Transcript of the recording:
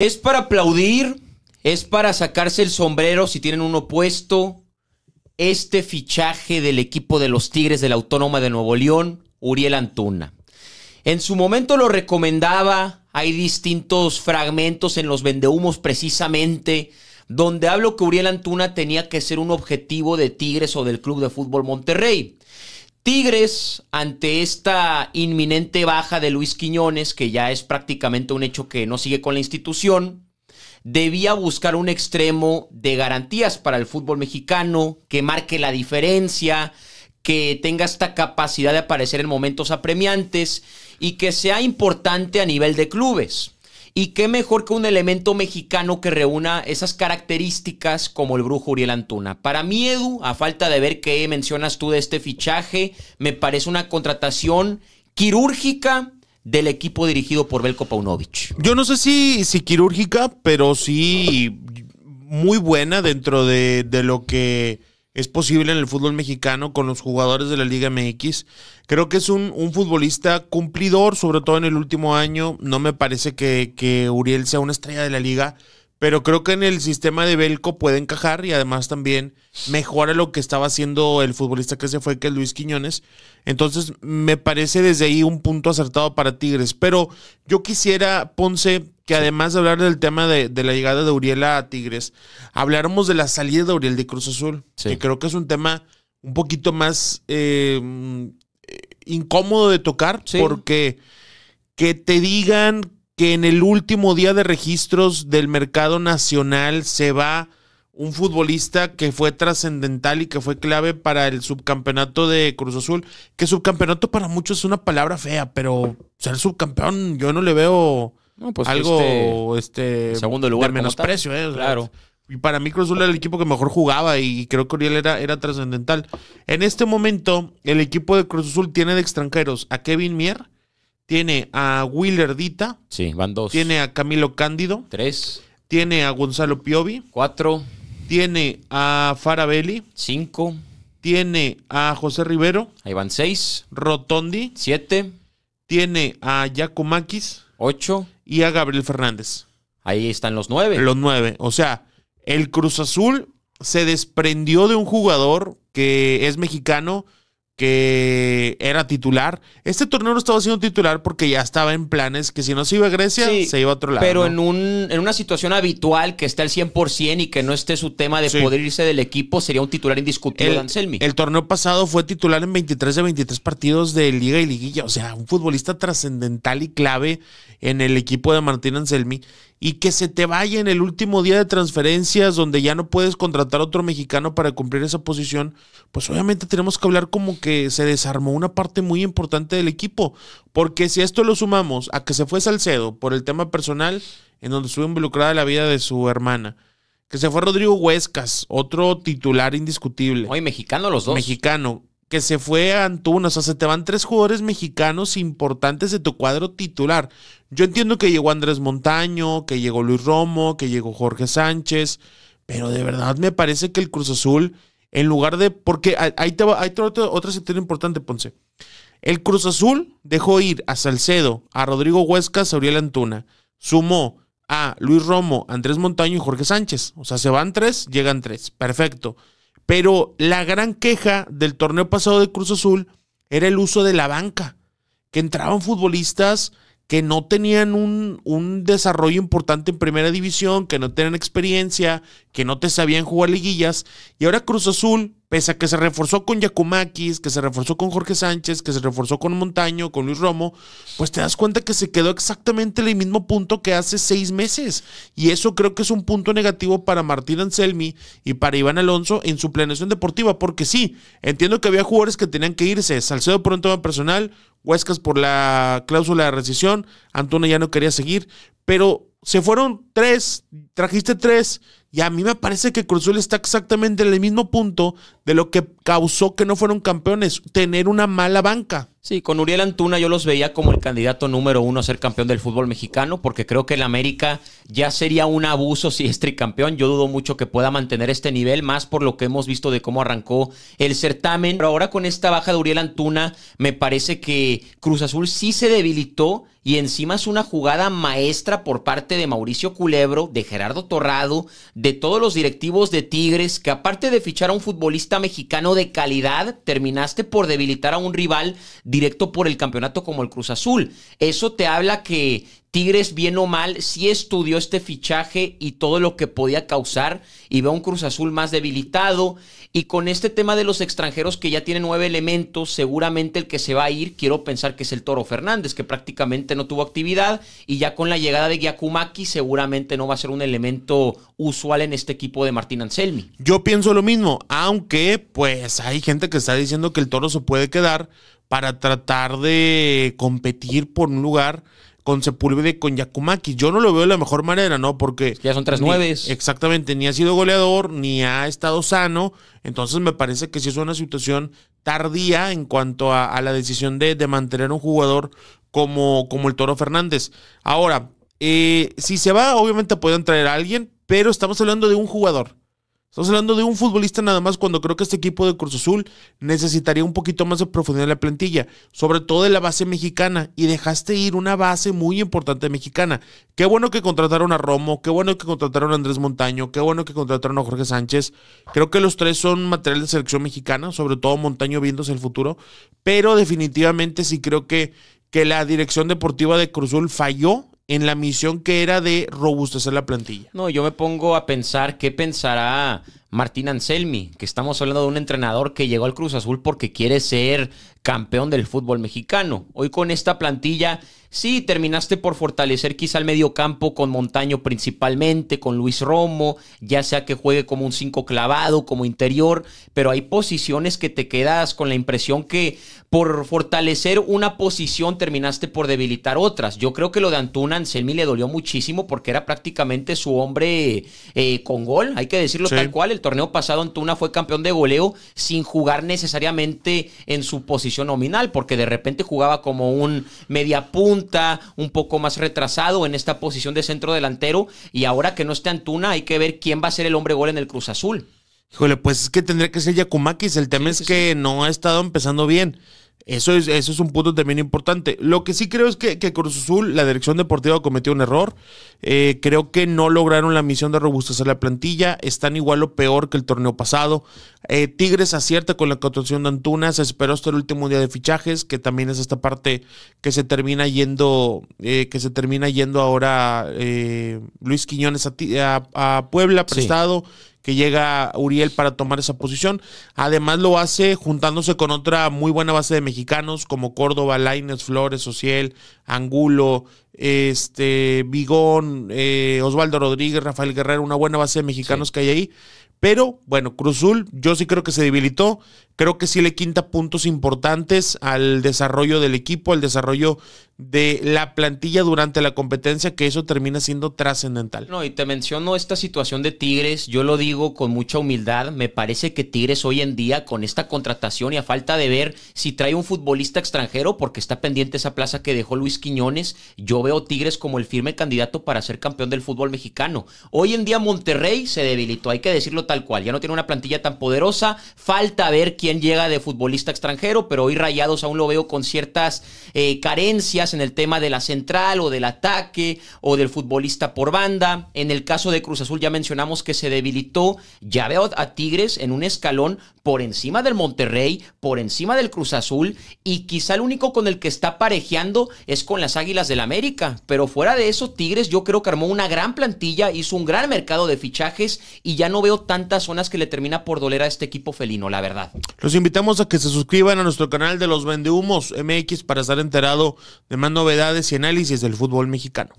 Es para aplaudir, es para sacarse el sombrero si tienen uno puesto. Este fichaje del equipo de los Tigres de la Autónoma de Nuevo León, Uriel Antuna. En su momento lo recomendaba, hay distintos fragmentos en los vendehumos precisamente donde hablo que Uriel Antuna tenía que ser un objetivo de Tigres o del Club de Fútbol Monterrey. Tigres, ante esta inminente baja de Luis Quiñones, que ya es prácticamente un hecho que no sigue con la institución, debía buscar un extremo de garantías para el fútbol mexicano, que marque la diferencia, que tenga esta capacidad de aparecer en momentos apremiantes y que sea importante a nivel de clubes. Y qué mejor que un elemento mexicano que reúna esas características como el brujo Uriel Antuna. Para mí, Edu, a falta de ver qué mencionas tú de este fichaje, me parece una contratación quirúrgica del equipo dirigido por Belko Paunovic. Yo no sé si, si quirúrgica, pero sí muy buena dentro de lo que es posible en el fútbol mexicano con los jugadores de la Liga MX. Creo que es un, futbolista cumplidor, sobre todo en el último año. No me parece que, que, Uriel sea una estrella de la liga, pero creo que en el sistema de Belco puede encajar y además también mejora lo que estaba haciendo el futbolista que se fue, que es Luis Quiñones. Entonces, me parece desde ahí un punto acertado para Tigres. Pero yo quisiera, Ponce, que además de hablar del tema de, la llegada de Uriel a Tigres, habláramos de la salida de Uriel de Cruz Azul, que creo que es un tema un poquito más eh, mm, incómodo de tocar, porque que te digan que en el último día de registros del mercado nacional se va un futbolista que fue trascendental y que fue clave para el subcampeonato de Cruz Azul, que subcampeonato para muchos es una palabra fea, pero ser subcampeón yo no le veo pues, algo este, este segundo lugar de menosprecio, eh, Claro. Y para mí Cruz Azul era el equipo que mejor jugaba y creo que él era, era trascendental. En este momento, el equipo de Cruz Azul tiene de extranjeros a Kevin Mier, tiene a Willerdita. Sí, van dos. Tiene a Camilo Cándido. Tres. Tiene a Gonzalo Piovi. Cuatro. Tiene a Farabelli. Cinco. Tiene a José Rivero. Ahí van seis. Rotondi. Siete. Tiene a Yakumakis. Ocho y a Gabriel Fernández. Ahí están los nueve. Los nueve. O sea, el Cruz Azul se desprendió de un jugador que es mexicano que era titular. Este torneo no estaba siendo titular porque ya estaba en planes que si no se iba a Grecia, se iba a otro lado. Pero en, un, en una situación habitual que está al 100% y que no esté su tema de poder irse del equipo, sería un titular indiscutible Anselmi. El torneo pasado fue titular en 23 de 23 partidos de Liga y Liguilla. O sea, un futbolista trascendental y clave en el equipo de Martín Anselmi y que se te vaya en el último día de transferencias donde ya no puedes contratar otro mexicano para cumplir esa posición, pues obviamente tenemos que hablar como que se desarmó una parte muy importante del equipo, porque si esto lo sumamos a que se fue Salcedo por el tema personal, en donde estuvo involucrada la vida de su hermana, que se fue Rodrigo Huescas, otro titular indiscutible. ¿Hoy mexicano los dos. Mexicano, que se fue a Antuna, o sea, se te van tres jugadores mexicanos importantes de tu cuadro titular. Yo entiendo que llegó Andrés Montaño, que llegó Luis Romo, que llegó Jorge Sánchez, pero de verdad me parece que el Cruz Azul, en lugar de, porque ahí te va, hay otra otra importante, Ponce. El Cruz Azul dejó ir a Salcedo, a Rodrigo Huesca, a Uriel Antuna, sumó a Luis Romo, Andrés Montaño y Jorge Sánchez. O sea, se van tres, llegan tres. Perfecto. Pero la gran queja del torneo pasado de Cruz Azul era el uso de la banca, que entraban futbolistas que no tenían un, desarrollo importante en primera división, que no tenían experiencia, que no te sabían jugar liguillas. Y ahora Cruz Azul pese a que se reforzó con Yacumaquis, que se reforzó con Jorge Sánchez, que se reforzó con Montaño, con Luis Romo, pues te das cuenta que se quedó exactamente en el mismo punto que hace seis meses. Y eso creo que es un punto negativo para Martín Anselmi y para Iván Alonso en su planeación deportiva, porque sí, entiendo que había jugadores que tenían que irse, Salcedo por un tema personal, Huescas por la cláusula de rescisión, Antuna ya no quería seguir, pero se fueron tres, trajiste tres y a mí me parece que Cruzul está exactamente en el mismo punto de lo que causó que no fueron campeones, tener una mala banca. Sí, con Uriel Antuna yo los veía como el candidato número uno a ser campeón del fútbol mexicano, porque creo que el América ya sería un abuso si es tricampeón. Yo dudo mucho que pueda mantener este nivel, más por lo que hemos visto de cómo arrancó el certamen. Pero ahora con esta baja de Uriel Antuna, me parece que Cruz Azul sí se debilitó y encima es una jugada maestra por parte de Mauricio Culebro, de Gerardo Torrado, de todos los directivos de Tigres, que aparte de fichar a un futbolista mexicano de calidad, terminaste por debilitar a un rival directo por el campeonato como el Cruz Azul. Eso te habla que Tigres, bien o mal, sí estudió este fichaje y todo lo que podía causar y ve a un Cruz Azul más debilitado. Y con este tema de los extranjeros que ya tiene nueve elementos, seguramente el que se va a ir, quiero pensar que es el Toro Fernández, que prácticamente no tuvo actividad. Y ya con la llegada de Giacumaki, seguramente no va a ser un elemento usual en este equipo de Martín Anselmi. Yo pienso lo mismo, aunque pues hay gente que está diciendo que el Toro se puede quedar para tratar de competir por un lugar con Sepúlveda y con Yakumaki. Yo no lo veo de la mejor manera, ¿no? Porque. Ya son tres nueves. Exactamente, ni ha sido goleador, ni ha estado sano. Entonces me parece que sí es una situación tardía en cuanto a, la decisión de, mantener un jugador como, como el Toro Fernández. Ahora, eh, si se va, obviamente pueden traer a alguien, pero estamos hablando de un jugador. Estamos hablando de un futbolista nada más cuando creo que este equipo de Cruz Azul necesitaría un poquito más de profundidad en la plantilla, sobre todo de la base mexicana, y dejaste ir una base muy importante mexicana. Qué bueno que contrataron a Romo, qué bueno que contrataron a Andrés Montaño, qué bueno que contrataron a Jorge Sánchez. Creo que los tres son material de selección mexicana, sobre todo Montaño viéndose el futuro, pero definitivamente sí creo que, que la dirección deportiva de Cruz Azul falló en la misión que era de robustecer la plantilla. No, yo me pongo a pensar qué pensará Martín Anselmi, que estamos hablando de un entrenador que llegó al Cruz Azul porque quiere ser campeón del fútbol mexicano. Hoy con esta plantilla, sí, terminaste por fortalecer quizá el medio campo con Montaño principalmente, con Luis Romo, ya sea que juegue como un cinco clavado, como interior, pero hay posiciones que te quedas con la impresión que por fortalecer una posición terminaste por debilitar otras. Yo creo que lo de Antuna Anselmi le dolió muchísimo porque era prácticamente su hombre eh, con gol, hay que decirlo tal cual, el torneo pasado Antuna fue campeón de goleo sin jugar necesariamente en su posición nominal, porque de repente jugaba como un media punta, un poco más retrasado en esta posición de centro delantero. Y ahora que no esté Antuna, hay que ver quién va a ser el hombre gol en el Cruz Azul. Híjole, pues es que tendría que ser Yakumakis. El tema es que no ha estado empezando bien. Eso es, eso es un punto también importante. Lo que sí creo es que, Cruz Azul, la dirección deportiva, cometió un error. Eh, creo que no lograron la misión de robustecer la plantilla. Están igual o peor que el torneo pasado. Eh, Tigres acierta con la contratación de Antuna. Se esperó hasta el último día de fichajes, que también es esta parte que se termina yendo, eh, que se termina yendo ahora Luis Quiñones a, Puebla prestado que llega Uriel para tomar esa posición. Además lo hace juntándose con otra muy buena base de mexicanos como Córdoba, Laines, Flores, Ociel, Angulo, este, Vigón, eh, Osvaldo Rodríguez, Rafael Guerrero, una buena base de mexicanos que hay ahí. Pero bueno, Cruzul, yo sí creo que se debilitó. Creo que sí le quinta puntos importantes al desarrollo del equipo, al desarrollo de la plantilla durante la competencia, que eso termina siendo trascendental. No, y te menciono esta situación de Tigres, yo lo digo con mucha humildad, me parece que Tigres hoy en día con esta contratación y a falta de ver si trae un futbolista extranjero, porque está pendiente esa plaza que dejó Luis Quiñones, yo veo Tigres como el firme candidato para ser campeón del fútbol mexicano. Hoy en día Monterrey se debilitó, hay que decirlo tal cual, ya no tiene una plantilla tan poderosa, falta ver quién llega de futbolista extranjero, pero hoy Rayados aún lo veo con ciertas eh, carencias en el tema de la central o del ataque o del futbolista por banda. En el caso de Cruz Azul ya mencionamos que se debilitó. Ya veo a Tigres en un escalón por encima del Monterrey, por encima del Cruz Azul y quizá el único con el que está parejeando es con las Águilas del América. Pero fuera de eso, Tigres yo creo que armó una gran plantilla, hizo un gran mercado de fichajes y ya no veo tantas zonas que le termina por doler a este equipo felino, la verdad. Los invitamos a que se suscriban a nuestro canal de los Vendehumos MX para estar enterado de más novedades y análisis del fútbol mexicano.